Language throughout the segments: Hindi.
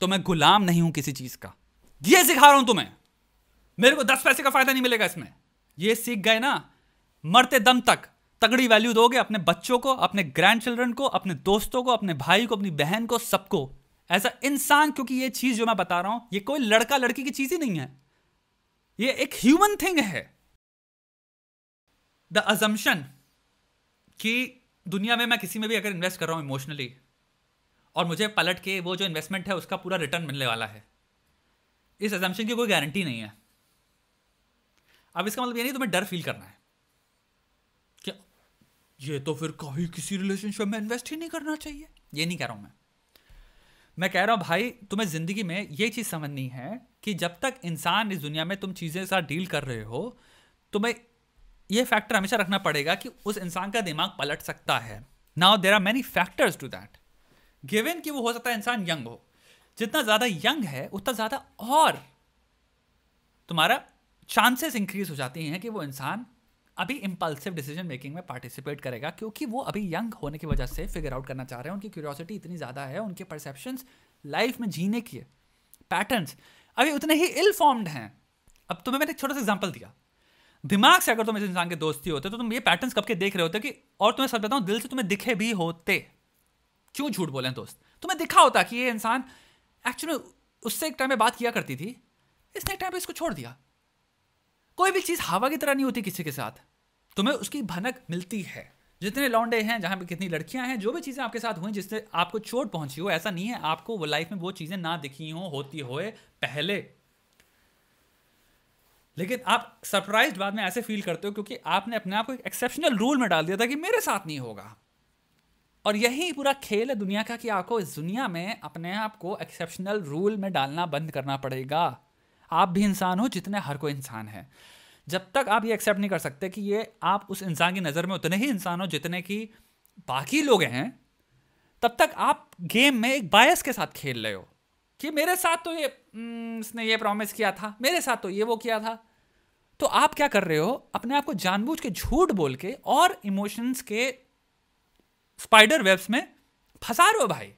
तो मैं गुलाम नहीं हूं किसी चीज का ये सिखा रहा हूं तुम्हें मेरे को दस पैसे का फायदा नहीं मिलेगा इसमें ये सीख गए ना मरते दम तक तगड़ी वैल्यू दोगे अपने बच्चों को अपने ग्रैंड चिल्ड्रन को अपने दोस्तों को अपने भाई को अपनी बहन को सबको एज अ इंसान क्योंकि ये चीज जो मैं बता रहा हूं ये कोई लड़का लड़की की चीज ही नहीं है ये एक ह्यूमन थिंग है द अजम्पन कि दुनिया में मैं किसी में भी अगर इन्वेस्ट कर रहा हूं इमोशनली और मुझे पलट के वो जो इन्वेस्टमेंट है उसका पूरा रिटर्न मिलने वाला है इस एजम्पन की कोई गारंटी नहीं है अब इसका मतलब ये नहीं तुम्हें डर फील करना है क्या ये तो फिर कभी किसी रिलेशनशिप में इन्वेस्ट ही नहीं करना चाहिए ये नहीं कह रहा हूँ मैं मैं कह रहा हूँ भाई तुम्हें ज़िंदगी में ये चीज़ समझनी है कि जब तक इंसान इस दुनिया में तुम चीज़ें साथ डील कर रहे हो तुम्हें ये फैक्टर हमेशा रखना पड़ेगा कि उस इंसान का दिमाग पलट सकता है now there are many factors to that given कि वो हो सकता है इंसान यंग हो जितना ज़्यादा यंग है उतना ज़्यादा और तुम्हारा चांसेस इंक्रीज हो जाती हैं कि वो इंसान अभी इम्पल्सिव डिसीजन मेकिंग में पार्टिसिपेट करेगा क्योंकि वो अभी यंग होने की वजह से फिगर आउट करना चाह रहे हैं उनकी क्यूरियोसिटी इतनी ज़्यादा है उनके परसेप्शन लाइफ में जीने की पैटर्नस अभी उतने ही इल फॉर्म्ड हैं अब तुम्हें मैंने एक छोटा सा एग्जाम्पल दिया दिमाग से अगर तुम इस इंसान के दोस्ती होते तो तुम ये पैटर्न कब के देख रहे होते कि और तुम्हें सब बताऊँ दिल से तुम्हें दिखे भी होते क्यों झूठ बोले दोस्त तुम्हें दिखा होता कि ये इंसान एक्चुअली उससे एक टाइम में बात किया करती थी इसने एक टाइम पर इसको छोड़ दिया कोई भी चीज़ हवा की तरह नहीं होती किसी के साथ तुम्हें उसकी भनक मिलती है जितने लौंडे हैं जहाँ पे कितनी लड़कियाँ हैं जो भी चीज़ें आपके साथ हुई जिससे आपको चोट पहुंची हो ऐसा नहीं है आपको वो लाइफ में वो चीज़ें ना दिखी हो होती होए पहले लेकिन आप सरप्राइज बाद में ऐसे फील करते हो क्योंकि आपने अपने आप को एक एक्सेप्शनल रूल में डाल दिया था कि मेरे साथ नहीं होगा और यही पूरा खेल है दुनिया का कि आपको इस दुनिया में अपने आप को एक्सेप्शनल रूल में डालना बंद करना पड़ेगा आप भी इंसान हो जितने हर कोई इंसान है जब तक आप ये एक्सेप्ट नहीं कर सकते कि ये आप उस इंसान की नज़र में उतने ही इंसान हो जितने कि बाकी लोग हैं तब तक आप गेम में एक बायस के साथ खेल रहे हो कि मेरे साथ तो ये हम्म, इसने ये प्रॉमिस किया था मेरे साथ तो ये वो किया था तो आप क्या कर रहे हो अपने आप को जानबूझ के झूठ बोल के और इमोशंस के स्पाइडर वेब्स में फंसा रहे हो भाई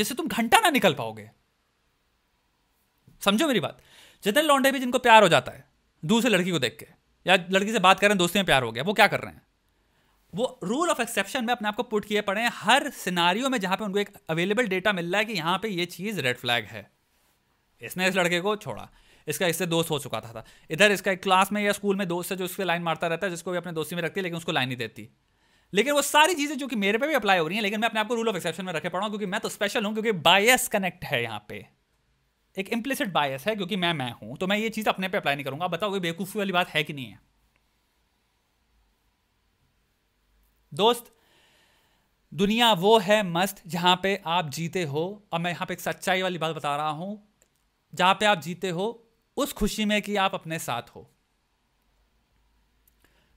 जिससे तुम घंटा ना निकल पाओगे समझो मेरी बात जितने लौंडे भी जिनको प्यार हो जाता है दूसरे लड़की को देख के या लड़की से बात कर रहे हैं दोस्ती में प्यार हो गया वो क्या कर रहे हैं वो रूल ऑफ एक्सेप्शन में अपने आप को पुट किए पड़े हैं हर सिनारियों में जहां पे उनको एक अवेलेबल डेटा मिल रहा है कि यहां पे ये चीज़ रेड फ्लैग है इसने इस लड़के को छोड़ा इसका इससे दोस्त हो चुका था, था। इधर इसका एक क्लास में या स्कूल में दोस्त है जो उसके लाइन मारता रहता है जिसको भी अपने दोस्ती में रखती है लेकिन उसको लाइन नहीं देती लेकिन वो सारी चीज़ें जो कि मेरे पे भी अप्लाई हो रही हैं लेकिन मैं अपने आप को रूल ऑफ एक्सेप्शन में रखे पड़ा रहा क्योंकि मैं तो स्पेशल हूं क्योंकि बायस कनेक्ट है यहां पे एक इम्प्लिसिट बायस है क्योंकि मैं मैं हूं तो मैं ये चीज़ अपने पे अप्लाई नहीं करूंगा बताओ ये बेवकूफ़ी वाली बात है कि नहीं है दोस्त दुनिया वो है मस्त जहां पे आप जीते हो और मैं यहां पे एक सच्चाई वाली बात बता रहा हूं जहां पे आप जीते हो उस खुशी में कि आप अपने साथ हो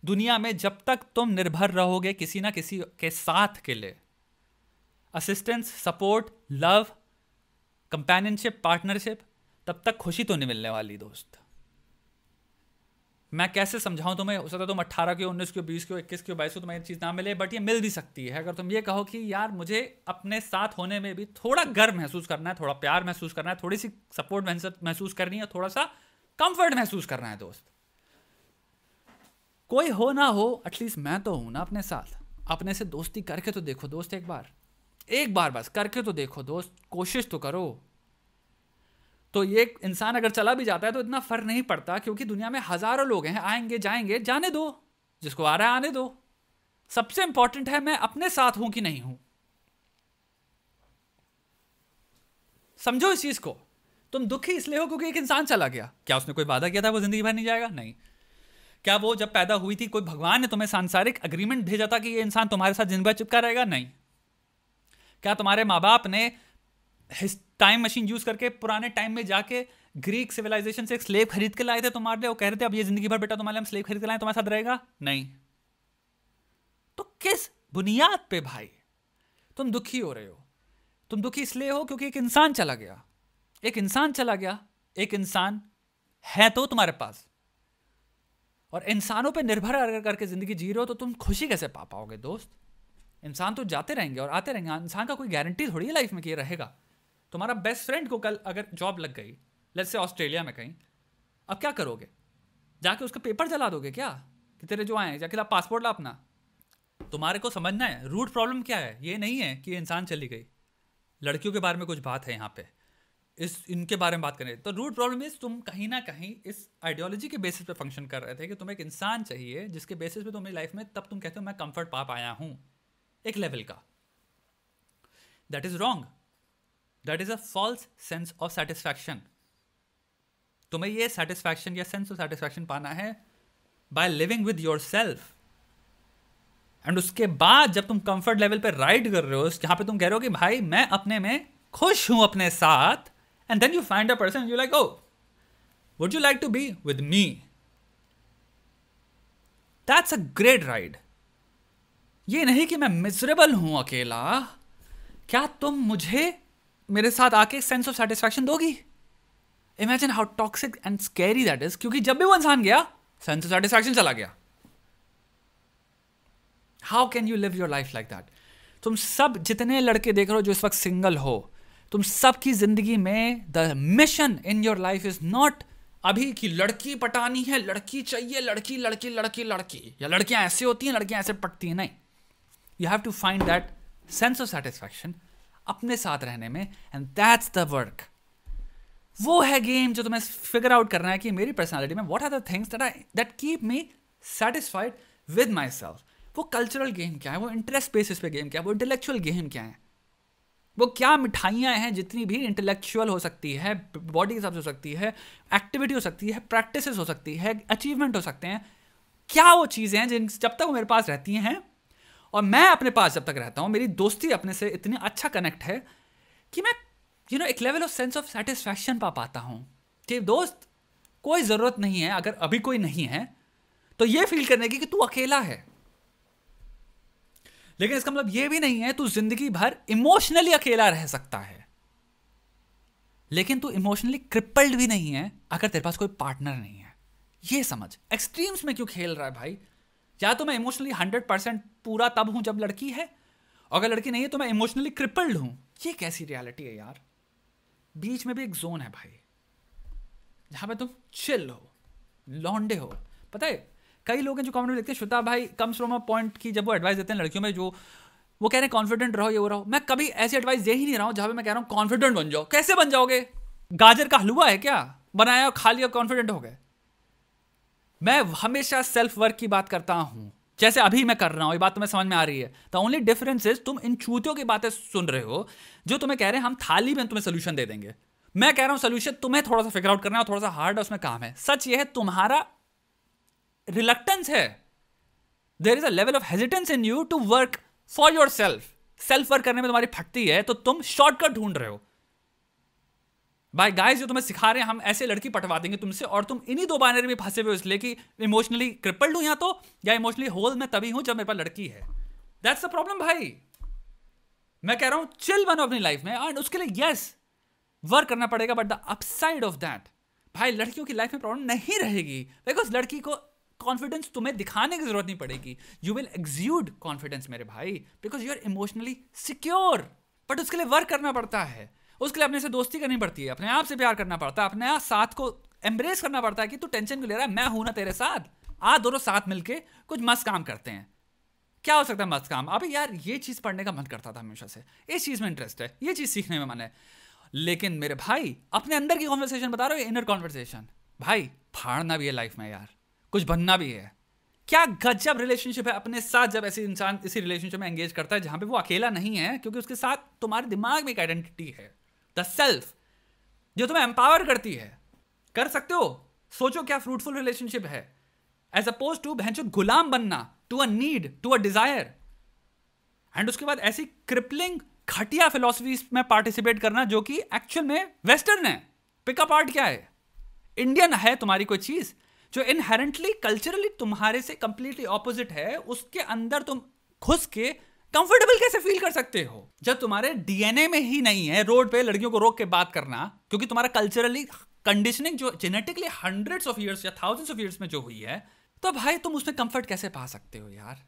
दुनिया में जब तक तुम निर्भर रहोगे किसी ना किसी के साथ के लिए assistance support love companionship partnership तब तक खुशी तो नहीं मिलने वाली दोस्त मैं कैसे समझाऊं तुम्हें हो तो सकता तुम अट्ठारह क्यों उन्नीस क्यों बीस क्यों इक्कीस क्यों बाईस तुम्हें ये चीज़ ना मिले बट ये मिल भी सकती है अगर तुम ये कहो कि यार मुझे अपने साथ होने में भी थोड़ा गर्व महसूस करना है थोड़ा प्यार महसूस करना है थोड़ी सी सपोर्ट महसूस करनी है थोड़ा सा कंफर्ट महसूस करना है दोस्त कोई हो ना हो एटलीस्ट मैं तो हूँ ना अपने साथ अपने से दोस्ती करके तो देखो दोस्त एक बार एक बार बस करके तो देखो दोस्त कोशिश तो करो तो ये इंसान अगर चला भी जाता है तो इतना फर्क नहीं पड़ता क्योंकि दुनिया में हज़ारों लोग हैं आएंगे जाएंगे जाने दो जिसको आ रहा है आने दो सबसे इंपॉर्टेंट है मैं अपने साथ हूं कि नहीं हूं समझो इस चीज को तुम दुखी इसलिए हो क्योंकि एक इंसान चला गया क्या उसने कोई वादा किया था वो जिंदगी भर नहीं जाएगा नहीं क्या वो जब पैदा हुई थी कोई भगवान ने तुम्हें सांसारिक अग्रीमेंट भेजा था कि ये इंसान तुम्हारे साथ जिंदगी चिपका रहेगा नहीं क्या तुम्हारे माँ बाप ने टाइम मशीन यूज करके पुराने टाइम में जाके ग्रीक सिविलाइजेशन से एक स्लेव खरीद के लाए थे तुम्हारे लिए वो कह रहे थे अब ये जिंदगी भर बेटा तुम्हारे हम स्लेव खरीद के लाए तुम्हारे साथ रहेगा नहीं तो किस बुनियाद पे भाई तुम दुखी हो रहे हो तुम दुखी इसलिए हो क्योंकि एक इंसान चला गया एक इंसान चला गया एक इंसान है तो तुम्हारे पास और इंसानों पर निर्भर अगर करके ज़िंदगी जी रहे हो तो तुम खुशी कैसे पा पाओगे दोस्त इंसान तो जाते रहेंगे और आते रहेंगे इंसान का कोई गारंटी थोड़ी है लाइफ में कि ये रहेगा तुम्हारा बेस्ट फ्रेंड को कल अगर जॉब लग गई लेट्स से ऑस्ट्रेलिया में कहीं अब क्या करोगे जाके उसका पेपर जला दोगे क्या कि तेरे जो आए जाके ला पासपोर्ट ला अपना तुम्हारे को समझना है रूट प्रॉब्लम क्या है ये नहीं है कि इंसान चली गई लड़कियों के बारे में कुछ बात है यहाँ पर इस इनके बारे में बात करें तो रूट प्रॉब्लम इज तुम कहीं ना कहीं इस आइडियोलॉजी के बेसिस पे फंक्शन कर रहे थे कि तुम्हें एक इंसान चाहिए जिसके बेसिस पे तुम्हें लाइफ में तब तुम कहते हो मैं कंफर्ट पा पाया हूं एक लेवल का that is wrong that is a false sense of satisfaction तुम्हें ये सेटिस्फैक्शन या सेंस ऑफ सेटिस्फैक्शन पाना है by living with yourself and उसके बाद जब तुम कंफर्ट लेवल पर राइड कर रहे हो जहां पे तुम कह रहे हो कि भाई मैं अपने में खुश हूं अपने साथ And then you find a person and you're like, oh, would you like to be with me? That's a great ride. ये नहीं कि मैं मिजरेबल हूं अकेला क्या तुम मुझे मेरे साथ आके सेंस ऑफ सेटिस्फैक्शन दोगी imagine how toxic and scary that is क्योंकि जब भी वो इंसान गया सेंस ऑफ सेटिस्फैक्शन चला गया how can you live your life like that तुम सब जितने लड़के देख रहे हो जो इस वक्त सिंगल हो तुम सबकी ज़िंदगी में the mission in your life is not अभी की लड़की पटानी है लड़की चाहिए लड़की लड़की लड़की लड़की या लड़कियां ऐसे होती हैं लड़कियां ऐसे पटती हैं नहीं you have to find that sense of satisfaction अपने साथ रहने में एंड दैट्स द वर्क वो है गेम जो तुम्हें फिगर आउट करना है कि मेरी पर्सनैलिटी में what are the things that I that keep me satisfied with myself वो कल्चरल गेम क्या है वो इंटरेस्ट बेसिस पे गेम क्या है वो इंटेलेक्चुअल गेम क्या है वो क्या मिठाइयाँ हैं जितनी भी इंटेलेक्चुअल हो सकती है बॉडी के हिसाब से हो सकती है एक्टिविटी हो सकती है प्रैक्टिस हो सकती है अचीवमेंट हो सकते हैं क्या वो चीज़ें हैं जिन जब तक वो मेरे पास रहती हैं और मैं अपने पास जब तक रहता हूँ मेरी दोस्ती अपने से इतनी अच्छा कनेक्ट है कि मैं यू नो एक level of sense of satisfaction पा पाता हूँ कि दोस्त कोई ज़रूरत नहीं है अगर अभी कोई नहीं है तो ये फील करने की कि तू अकेला है लेकिन इसका मतलब यह भी नहीं है तू जिंदगी भर इमोशनली अकेला रह सकता है लेकिन तू इमोशनली क्रिपल्ड भी नहीं है अगर तेरे पास कोई पार्टनर नहीं है यह समझ एक्सट्रीम्स में क्यों खेल रहा है भाई या तो मैं इमोशनली हंड्रेड परसेंट पूरा तब हूं जब लड़की है और अगर लड़की नहीं है तो मैं इमोशनली क्रिपल्ड हूं ये कैसी रियलिटी है यार बीच में भी एक जोन है भाई जहां पे तुम चिल हो लौंडे हो पता है कई लोग हैं जो कमेंट में लिखते हैं श्रुता भाई कम से कम पॉइंट की जब वो एडवाइस देते हैं लड़कियों में जो वो कह रहे हैं कॉन्फिडेंट रहो ये वो रहो मैं कभी ऐसी एडवाइस दे ही नहीं रहा हूँ जहाँ पर मैं कह रहा हूँ कॉन्फिडेंट बन जाओ कैसे बन जाओगे गाजर का हलवा है क्या बनाया खा लिया कॉन्फिडेंट हो गए मैं हमेशा सेल्फ वर्क की बात करता हूँ जैसे अभी मैं कर रहा हूँ ये बात तुम्हें समझ में आ रही है द ओनली डिफरेंस इज तुम इन चूतियों की बातें सुन रहे हो जो तुम्हें कह रहे हैं हम थाली में तुम्हें सोल्यूशन दे देंगे मैं कह रहा हूँ सोल्यूशन तुम्हें थोड़ा सा फिगर आउट करना है थोड़ा सा हार्ड है उसमें काम है सच यह है तुम्हारा रिलक्टेंस है there is a level of hesitance in you to work for yourself self work करने में तुम्हारी फटती है तो तुम शॉर्टकट ढूंढ रहे हो भाई गाइस जो तुम्हें सिखा रहे हैं हम ऐसे लड़की पटवा देंगे तुमसे और तुम इन्हीं दो बाइनरी में फंसे हुए इसलिए कि इमोशनली क्रिपल्ड हूं या तो या इमोशनली होल मैं तभी हूं जब मेरे पास लड़की है दैट्स द प्रॉब्लम भाई मैं कह रहा हूं चिल बनो अपनी लाइफ में एंड उसके लिए यस वर्क करना पड़ेगा but the upside of that भाई लड़कियों की लाइफ में प्रॉब्लम नहीं रहेगी बिकॉज लड़की को कॉन्फिडेंस तुम्हें दिखाने की जरूरत नहीं पड़ेगी यू विल एग्ज्यूड कॉन्फिडेंस मेरे भाई because you are emotionally secure but उसके लिए वर्क करना पड़ता है उसके लिए अपने से दोस्ती करनी पड़ती है अपने आप से प्यार करना पड़ता है अपने आप साथ को एम्ब्रेस करना पड़ता है कि तू टेंशन क्यों ले रहा है मैं हूं ना तेरे साथ आ दोनों साथ मिलकर कुछ मस्त काम करते हैं क्या हो सकता है मस्त काम अभी यार ये चीज़ पढ़ने का मन करता था हमेशा से इस चीज़ में इंटरेस्ट है ये चीज़ सीखने में मन है लेकिन मेरे भाई अपने अंदर की कॉन्वर्सेशन बता रहे हो इनर कॉन्वर्सेशन भाई फाड़ना भी है लाइफ में यार कुछ बनना भी है क्या गजब रिलेशनशिप है अपने साथ जब ऐसे इंसान इसी रिलेशनशिप में एंगेज करता है जहां पे वो अकेला नहीं है क्योंकि उसके साथ तुम्हारे दिमाग में एक आइडेंटिटी है द सेल्फ जो तुम्हें एम्पावर करती है कर सकते हो सोचो क्या फ्रूटफुल रिलेशनशिप है एज अपोज टू बहन गुलाम बनना to a need to a desire and उसके बाद ऐसी क्रिपलिंग घटिया फिलोसफीज में पार्टिसिपेट करना जो कि एक्चुअल में वेस्टर्न है पिकअप आर्ट क्या है इंडियन है तुम्हारी कोई चीज़ जो इनहेरेंटली कल्चरली तुम्हारे से कंप्लीटली ऑपोजिट है उसके अंदर तुम घुस के कंफर्टेबल कैसे फील कर सकते हो जब तुम्हारे डीएनए में ही नहीं है रोड पे लड़कियों को रोक के बात करना क्योंकि तुम्हारा कल्चरली कंडीशनिंग जो जेनेटिकली हंड्रेड ऑफ ईयर्स या थाउजेंड्स ऑफ ईयर्स में जो हुई है तो भाई तुम उसमें कंफर्ट कैसे पा सकते हो यार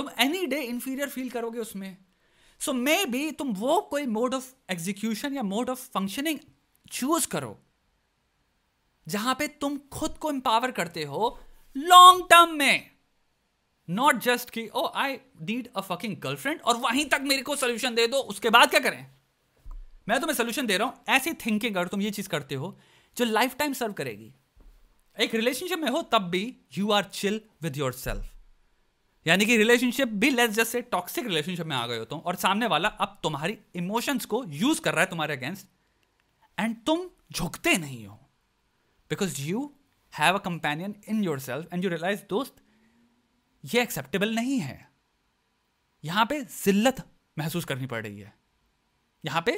तुम एनी डे इंफीरियर फील करोगे उसमें सो मे बी तुम वो कोई मोड ऑफ एग्जीक्यूशन या मोड ऑफ फंक्शनिंग चूज करो जहां पे तुम खुद को एम्पावर करते हो लॉन्ग टर्म में नॉट जस्ट की oh I need a fucking girlfriend और वहीं तक मेरे को सोल्यूशन दे दो उसके बाद क्या करें मैं तुम्हें सोल्यूशन दे रहा हूं ऐसी थिंकिंग अगर तुम ये चीज करते हो जो लाइफ टाइम सर्व करेगी एक रिलेशनशिप में हो तब भी you are chill with yourself यानी कि रिलेशनशिप भी लेस जस्ट से टॉक्सिक रिलेशनशिप में आ गए हो तुम और सामने वाला अब तुम्हारी इमोशंस को यूज कर रहा है तुम्हारे अगेंस्ट एंड तुम झुकते नहीं हो because you have a companion in yourself and you realise दोस्त ये एक्सेप्टेबल नहीं है यहाँ पे जिल्लत महसूस करनी पड़ रही है यहाँ पे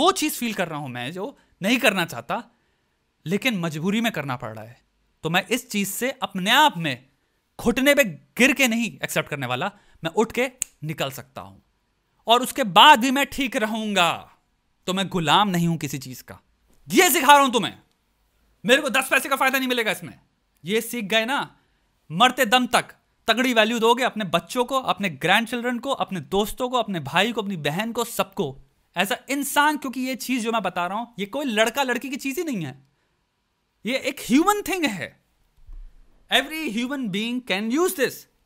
वो चीज़ फील कर रहा हूँ मैं जो नहीं करना चाहता लेकिन मजबूरी में करना पड़ रहा है तो मैं इस चीज़ से अपने आप में घुटने पे गिर के नहीं एक्सेप्ट करने वाला मैं उठ के निकल सकता हूं और उसके बाद भी मैं ठीक रहूंगा तो मैं गुलाम नहीं हूं किसी चीज़ का यह सिखा रहा हूं तुम्हें मेरे को दस पैसे का फायदा नहीं मिलेगा इसमें ये सीख गए ना मरते दम तक तगड़ी वैल्यू दोगे अपने बच्चों को अपने ग्रैंड चिल्ड्रन को अपने दोस्तों को अपने भाई को अपनी बहन को सबको एज अ इंसान क्योंकि ये चीज जो मैं बता रहा हूं ये कोई लड़का लड़की की चीज ही नहीं है ये एक ह्यूमन थिंग है every human being can use this